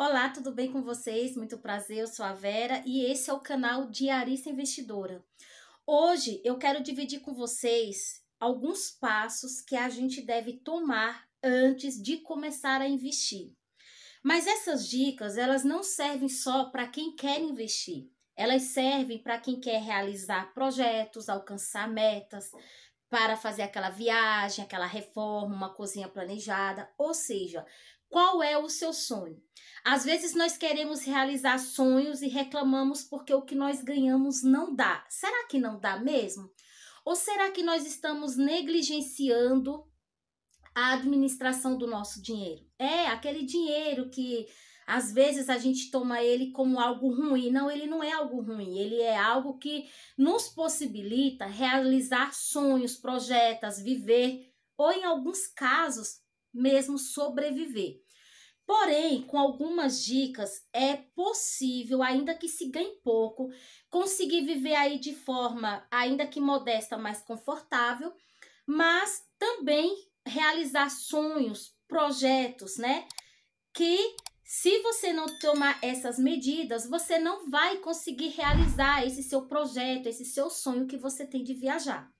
Olá, tudo bem com vocês? Muito prazer, eu sou a Vera e esse é o canal Diarista Investidora. Hoje eu quero dividir com vocês alguns passos que a gente deve tomar antes de começar a investir. Mas essas dicas, elas não servem só para quem quer investir. Elas servem para quem quer realizar projetos, alcançar metas, para fazer aquela viagem, aquela reforma, uma cozinha planejada, ou seja, qual é o seu sonho? Às vezes nós queremos realizar sonhos e reclamamos porque o que nós ganhamos não dá. Será que não dá mesmo? Ou será que nós estamos negligenciando a administração do nosso dinheiro? É aquele dinheiro que às vezes a gente toma ele como algo ruim. Não, ele não é algo ruim, ele é algo que nos possibilita realizar sonhos, projetos, viver, ou em alguns casos, mesmo sobreviver. Porém, com algumas dicas é possível, ainda que se ganhe pouco, conseguir viver aí de forma, ainda que modesta, mais confortável, mas também realizar sonhos, projetos, né? Que se você não tomar essas medidas, você não vai conseguir realizar esse seu projeto, esse seu sonho que você tem de viajar.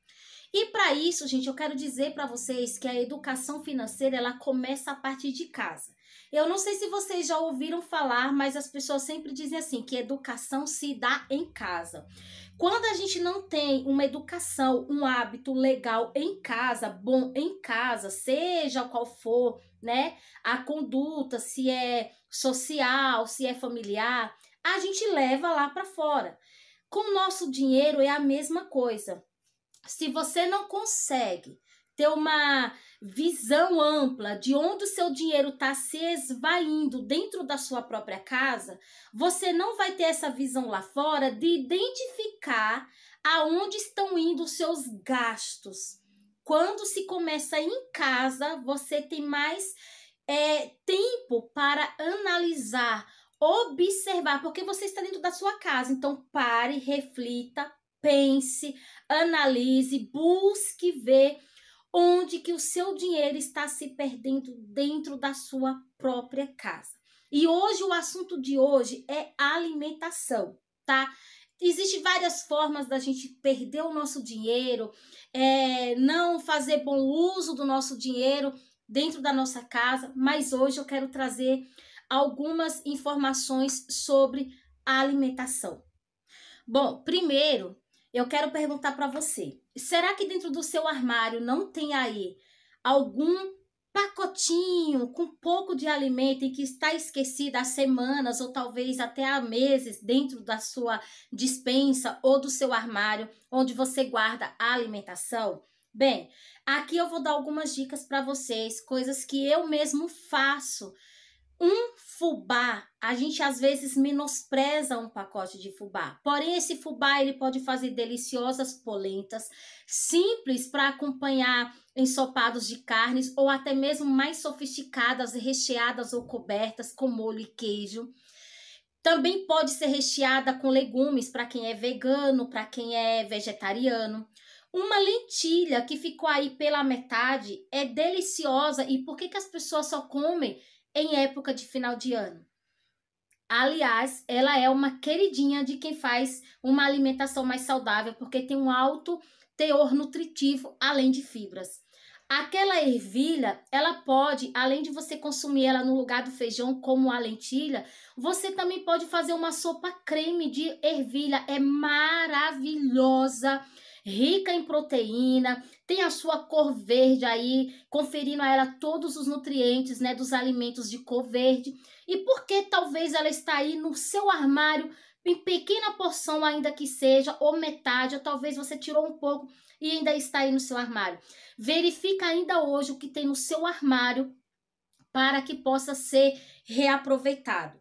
E para isso, gente, eu quero dizer para vocês que a educação financeira ela começa a partir de casa. Eu não sei se vocês já ouviram falar, mas as pessoas sempre dizem assim que educação se dá em casa. Quando a gente não tem uma educação, um hábito legal em casa, bom em casa, seja qual for, né, a conduta, se é social, se é familiar, a gente leva lá para fora. Com o nosso dinheiro é a mesma coisa se você não consegue ter uma visão ampla de onde o seu dinheiro está se esvaindo dentro da sua própria casa, você não vai ter essa visão lá fora de identificar aonde estão indo os seus gastos. Quando se começa em casa, você tem mais é, tempo para analisar, observar, porque você está dentro da sua casa. Então, pare, reflita, pense, analise, busque ver onde que o seu dinheiro está se perdendo dentro da sua própria casa. E hoje o assunto de hoje é alimentação, tá? Existem várias formas da gente perder o nosso dinheiro, é, não fazer bom uso do nosso dinheiro dentro da nossa casa, mas hoje eu quero trazer algumas informações sobre alimentação. Bom, primeiro eu quero perguntar para você: será que dentro do seu armário não tem aí algum pacotinho com pouco de alimento e que está esquecido há semanas ou talvez até há meses dentro da sua dispensa ou do seu armário onde você guarda a alimentação? Bem, aqui eu vou dar algumas dicas para vocês, coisas que eu mesmo faço um fubá, a gente às vezes menospreza um pacote de fubá. Porém, esse fubá ele pode fazer deliciosas polentas, simples para acompanhar ensopados de carnes ou até mesmo mais sofisticadas, recheadas ou cobertas com molho e queijo. Também pode ser recheada com legumes para quem é vegano, para quem é vegetariano. Uma lentilha que ficou aí pela metade é deliciosa e por que, que as pessoas só comem em época de final de ano. Aliás, ela é uma queridinha de quem faz uma alimentação mais saudável, porque tem um alto teor nutritivo, além de fibras. Aquela ervilha, ela pode, além de você consumir ela no lugar do feijão, como a lentilha, você também pode fazer uma sopa creme de ervilha. É maravilhosa rica em proteína, tem a sua cor verde aí, conferindo a ela todos os nutrientes, né, dos alimentos de cor verde. E porque talvez ela está aí no seu armário em pequena porção ainda que seja, ou metade, ou talvez você tirou um pouco e ainda está aí no seu armário. Verifica ainda hoje o que tem no seu armário para que possa ser reaproveitado.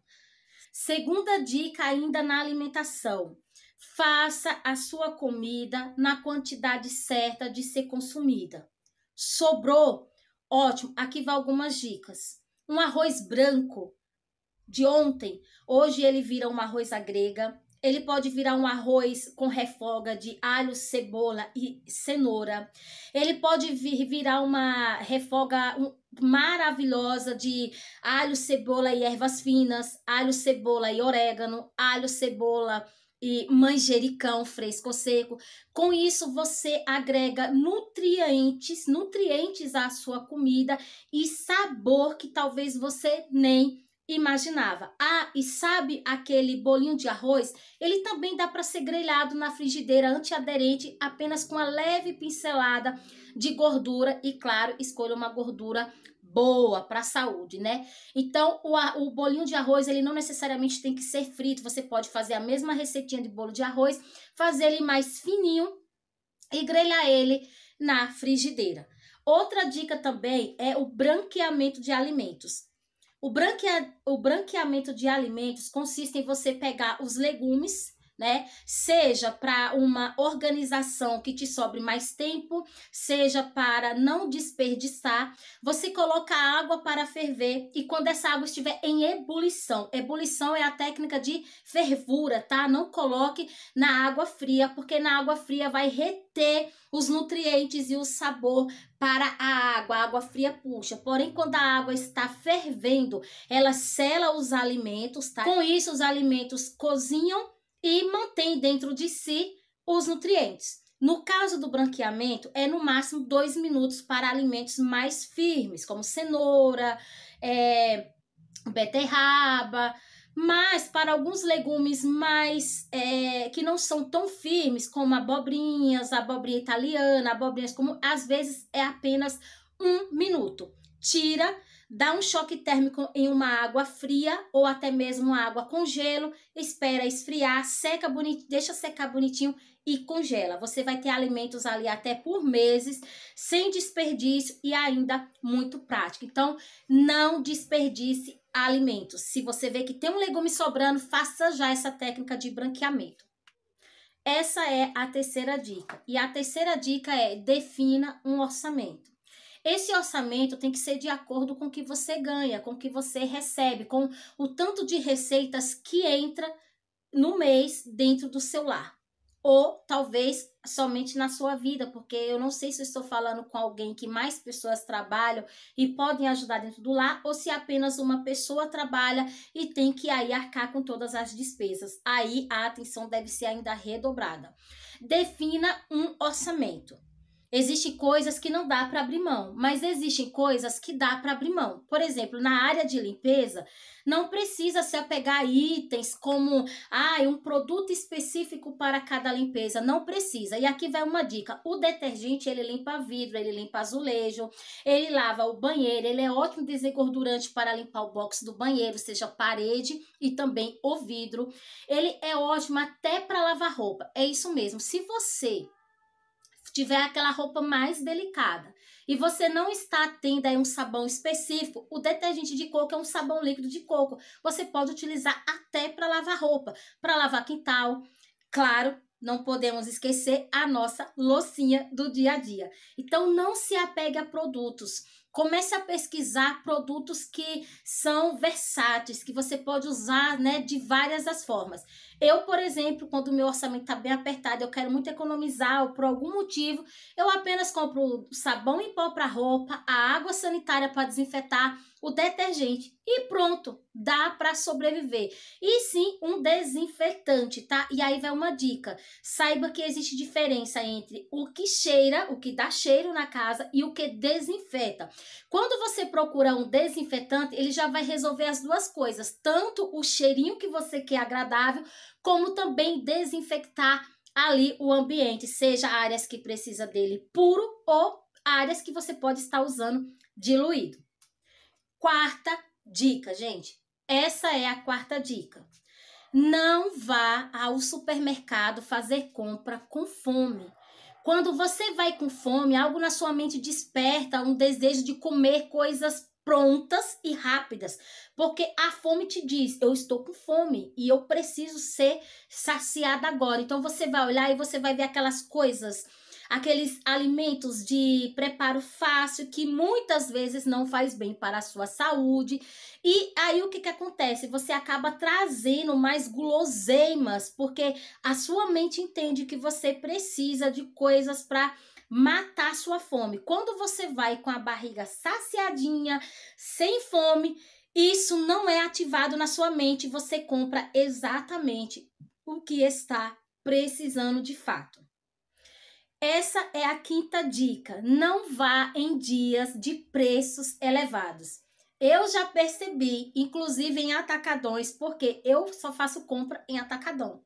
Segunda dica ainda na alimentação. Faça a sua comida na quantidade certa de ser consumida. Sobrou? Ótimo, aqui vão algumas dicas. Um arroz branco de ontem, hoje ele vira um arroz à grega, ele pode virar um arroz com refoga de alho, cebola e cenoura. Ele pode vir, virar uma refoga maravilhosa de alho, cebola e ervas finas, alho, cebola e orégano, alho, cebola e manjericão fresco seco. Com isso, você agrega nutrientes, nutrientes à sua comida e sabor que talvez você nem imaginava. Ah, e sabe aquele bolinho de arroz? Ele também dá para ser grelhado na frigideira antiaderente apenas com uma leve pincelada de gordura e claro, escolha uma gordura boa para a saúde, né? Então, o, o, bolinho de arroz, ele não necessariamente tem que ser frito. Você pode fazer a mesma receitinha de bolo de arroz, fazer ele mais fininho e grelhar ele na frigideira. Outra dica também é o branqueamento de alimentos. O, branquea, o branqueamento de alimentos consiste em você pegar os legumes né? Seja para uma organização que te sobre mais tempo, seja para não desperdiçar, você coloca a água para ferver e quando essa água estiver em ebulição, ebulição é a técnica de fervura, tá? Não coloque na água fria, porque na água fria vai reter os nutrientes e o sabor para a água. A água fria puxa. Porém, quando a água está fervendo, ela sela os alimentos, tá? Com isso, os alimentos cozinham e mantém dentro de si os nutrientes. No caso do branqueamento, é no máximo dois minutos para alimentos mais firmes, como cenoura, é, beterraba, mas para alguns legumes mais é, que não são tão firmes, como abobrinhas, abobrinha italiana, abobrinhas como às vezes é apenas um minuto. Tira dá um choque térmico em uma água fria ou até mesmo uma água com gelo, espera esfriar, seca bonitinho, deixa secar bonitinho e congela. Você vai ter alimentos ali até por meses, sem desperdício e ainda muito prático. Então, não desperdice alimentos. Se você vê que tem um legume sobrando, faça já essa técnica de branqueamento. Essa é a terceira dica. E a terceira dica é defina um orçamento. Esse orçamento tem que ser de acordo com o que você ganha, com o que você recebe, com o tanto de receitas que entra no mês dentro do seu lar. Ou talvez somente na sua vida, porque eu não sei se estou falando com alguém que mais pessoas trabalham e podem ajudar dentro do lar, ou se apenas uma pessoa trabalha e tem que aí arcar com todas as despesas. Aí a atenção deve ser ainda redobrada. Defina um orçamento. Existem coisas que não dá para abrir mão, mas existem coisas que dá para abrir mão. Por exemplo, na área de limpeza, não precisa se apegar a itens como ah, um produto específico para cada limpeza, não precisa. E aqui vai uma dica: o detergente ele limpa vidro, ele limpa azulejo, ele lava o banheiro, ele é ótimo desengordurante para limpar o box do banheiro, seja parede e também o vidro. Ele é ótimo até para lavar roupa. É isso mesmo. Se você tiver aquela roupa mais delicada e você não está tendo aí um sabão específico, o detergente de coco é um sabão líquido de coco. Você pode utilizar até para lavar roupa, para lavar quintal. Claro, não podemos esquecer a nossa loucinha do dia a dia. Então não se apegue a produtos Comece a pesquisar produtos que são versáteis, que você pode usar né, de várias as formas. Eu, por exemplo, quando o meu orçamento está bem apertado, eu quero muito economizar ou por algum motivo, eu apenas compro sabão em pó para roupa, a água sanitária para desinfetar o detergente e pronto, dá para sobreviver. E sim, um desinfetante, tá? E aí vai uma dica. Saiba que existe diferença entre o que cheira, o que dá cheiro na casa e o que desinfeta. Quando você procura um desinfetante, ele já vai resolver as duas coisas, tanto o cheirinho que você quer agradável, como também desinfectar ali o ambiente, seja áreas que precisa dele puro ou áreas que você pode estar usando diluído. Quarta dica, gente. Essa é a quarta dica. Não vá ao supermercado fazer compra com fome. Quando você vai com fome, algo na sua mente desperta um desejo de comer coisas prontas e rápidas, porque a fome te diz: eu estou com fome e eu preciso ser saciada agora. Então você vai olhar e você vai ver aquelas coisas aqueles alimentos de preparo fácil que muitas vezes não faz bem para a sua saúde. E aí o que, que acontece? Você acaba trazendo mais guloseimas, porque a sua mente entende que você precisa de coisas para matar sua fome. Quando você vai com a barriga saciadinha, sem fome, isso não é ativado na sua mente, você compra exatamente o que está precisando de fato. Essa é a quinta dica. Não vá em dias de preços elevados. Eu já percebi, inclusive em atacadões, porque eu só faço compra em atacadão.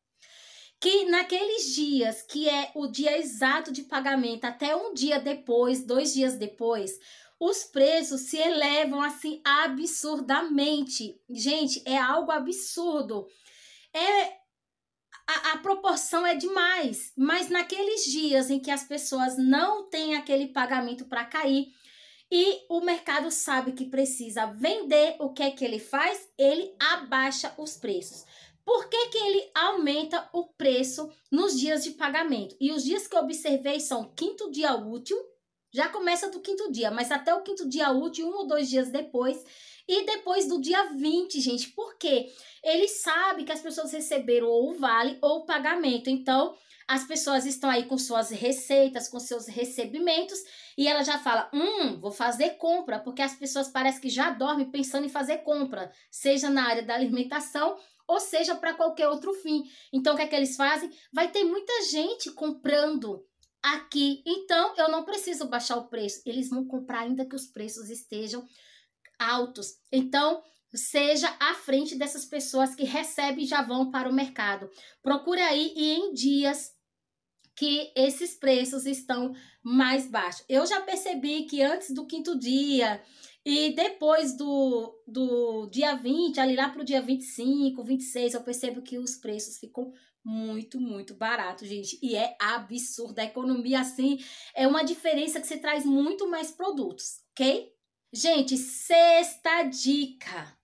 Que naqueles dias que é o dia exato de pagamento, até um dia depois, dois dias depois, os preços se elevam assim absurdamente. Gente, é algo absurdo. É a, a, proporção é demais. Mas naqueles dias em que as pessoas não têm aquele pagamento para cair e o mercado sabe que precisa vender, o que é que ele faz? Ele abaixa os preços. Por que, que ele aumenta o preço nos dias de pagamento? E os dias que eu observei são quinto dia útil, já começa do quinto dia, mas até o quinto dia útil, um ou dois dias depois, e depois do dia 20, gente, porque ele sabe que as pessoas receberam ou o vale ou o pagamento. Então, as pessoas estão aí com suas receitas, com seus recebimentos, e ela já fala: hum, vou fazer compra, porque as pessoas parecem que já dormem pensando em fazer compra, seja na área da alimentação ou seja para qualquer outro fim. Então, o que é que eles fazem? Vai ter muita gente comprando aqui, então eu não preciso baixar o preço. Eles vão comprar ainda que os preços estejam altos. Então, seja à frente dessas pessoas que recebem e já vão para o mercado. Procure aí e em dias que esses preços estão mais baixos. Eu já percebi que antes do quinto dia e depois do, do dia 20, ali lá para o dia 25, 26, eu percebo que os preços ficam muito, muito barato, gente. E é absurdo. A economia, assim, é uma diferença que você traz muito mais produtos, ok? Gente, sexta dica.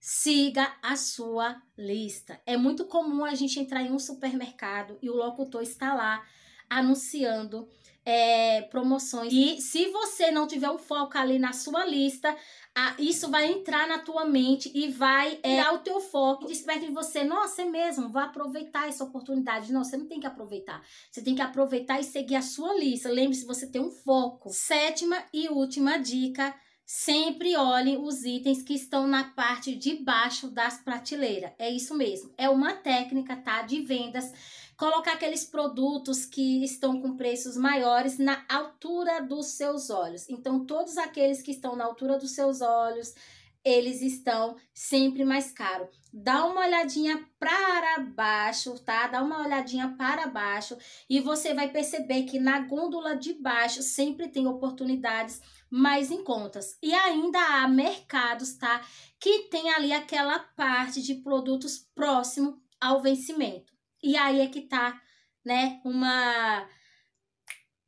Siga a sua lista. É muito comum a gente entrar em um supermercado e o locutor está lá anunciando é, promoções. E se você não tiver um foco ali na sua lista, a, isso vai entrar na tua mente e vai é, dar o teu foco. Desperta em você, nossa, é mesmo, vou aproveitar essa oportunidade. Não, você não tem que aproveitar. Você tem que aproveitar e seguir a sua lista. Lembre-se, você tem um foco. Sétima e última dica Sempre olhem os itens que estão na parte de baixo das prateleiras. É isso mesmo. É uma técnica, tá? De vendas. Colocar aqueles produtos que estão com preços maiores na altura dos seus olhos. Então, todos aqueles que estão na altura dos seus olhos, eles estão sempre mais caros. Dá uma olhadinha para baixo, tá? Dá uma olhadinha para baixo e você vai perceber que na gôndola de baixo sempre tem oportunidades mais em contas. E ainda há mercados, tá? Que tem ali aquela parte de produtos próximo ao vencimento. E aí é que tá, né, uma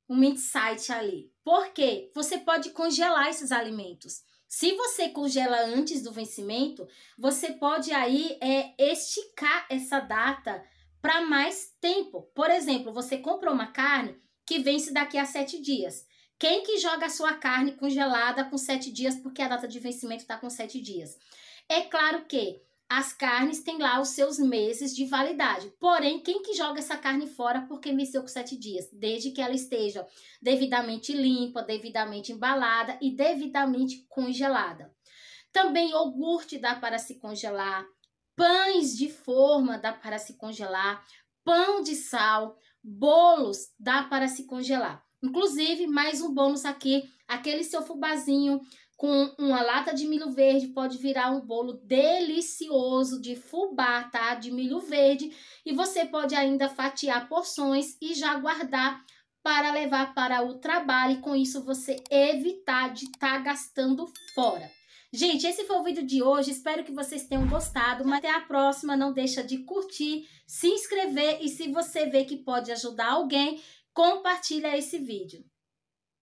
um insight ali. Porque você pode congelar esses alimentos. Se você congela antes do vencimento, você pode aí é, esticar essa data para mais tempo. Por exemplo, você comprou uma carne que vence daqui a sete dias. Quem que joga a sua carne congelada com sete dias, porque a data de vencimento está com sete dias? É claro que as carnes têm lá os seus meses de validade. Porém, quem que joga essa carne fora porque venceu com sete dias? Desde que ela esteja devidamente limpa, devidamente embalada e devidamente congelada. Também iogurte dá para se congelar, pães de forma dá para se congelar, pão de sal, bolos dá para se congelar. Inclusive, mais um bônus aqui, aquele seu fubazinho com uma lata de milho verde pode virar um bolo delicioso de fubá, tá? De milho verde. E você pode ainda fatiar porções e já guardar para levar para o trabalho e com isso você evitar de estar tá gastando fora. Gente, esse foi o vídeo de hoje, espero que vocês tenham gostado, mas até a próxima, não deixa de curtir, se inscrever e se você vê que pode ajudar alguém, compartilha esse vídeo.